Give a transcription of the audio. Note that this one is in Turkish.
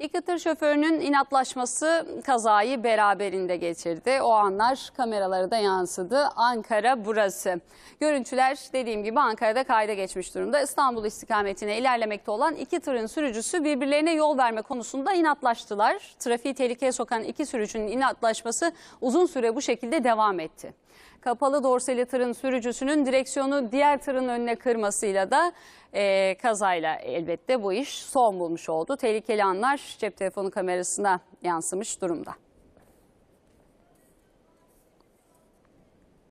İki tır şoförünün inatlaşması kazayı beraberinde getirdi. O anlar kameralara da yansıdı. Ankara burası. Görüntüler dediğim gibi Ankara'da kayda geçmiş durumda. İstanbul istikametine ilerlemekte olan iki tırın sürücüsü birbirlerine yol verme konusunda inatlaştılar. Trafiği tehlikeye sokan iki sürücünün inatlaşması uzun süre bu şekilde devam etti. Kapalı dorseli tırın sürücüsünün direksiyonu diğer tırın önüne kırmasıyla da e, kazayla elbette bu iş son bulmuş oldu. Tehlikeli anlar cep telefonu kamerasına yansımış durumda.